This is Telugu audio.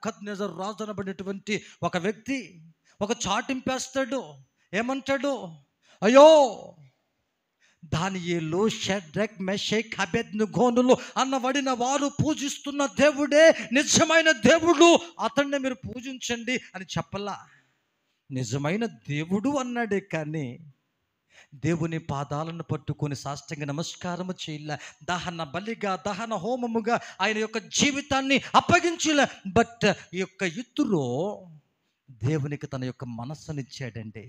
నెబుకద్నెజర్ రాజు అనబడినటువంటి ఒక వ్యక్తి ఒక చాటింపేస్తాడు ఏమంటాడు అయ్యో దానియేలు షెడ్రెక్ మెషేక్ అబెద్ను గోనులు అన్నబడిన వారు పూజిస్తున్న దేవుడే నిజమైన దేవుడు అతన్ని మీరు పూజించండి అని చెప్పలా నిజమైన దేవుడు అన్నాడే కానీ దేవుని పాదాలను పట్టుకొని సాష్టంగ నమస్కారము చేయాల దహన బలిగా దహన హోమముగా ఆయన యొక్క జీవితాన్ని అప్పగించాల బట్ ఈ యొక్క ఇద్దరు దేవునికి తన యొక్క మనస్సునిచ్చాడండి